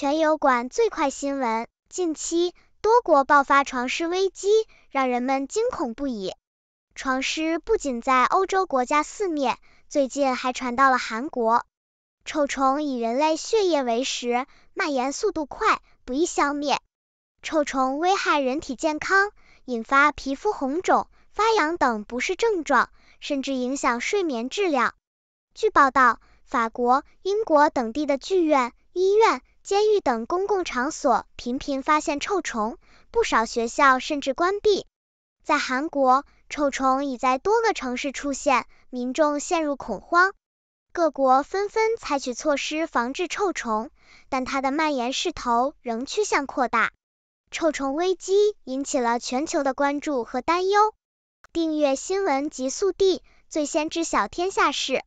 全油管最快新闻：近期多国爆发床虱危机，让人们惊恐不已。床虱不仅在欧洲国家肆虐，最近还传到了韩国。臭虫以人类血液为食，蔓延速度快，不易消灭。臭虫危害人体健康，引发皮肤红肿、发痒等不适症状，甚至影响睡眠质量。据报道，法国、英国等地的剧院、医院。监狱等公共场所频频发现臭虫，不少学校甚至关闭。在韩国，臭虫已在多个城市出现，民众陷入恐慌。各国纷纷采取措施防治臭虫，但它的蔓延势头仍趋向扩大。臭虫危机引起了全球的关注和担忧。订阅新闻极速递，最先知晓天下事。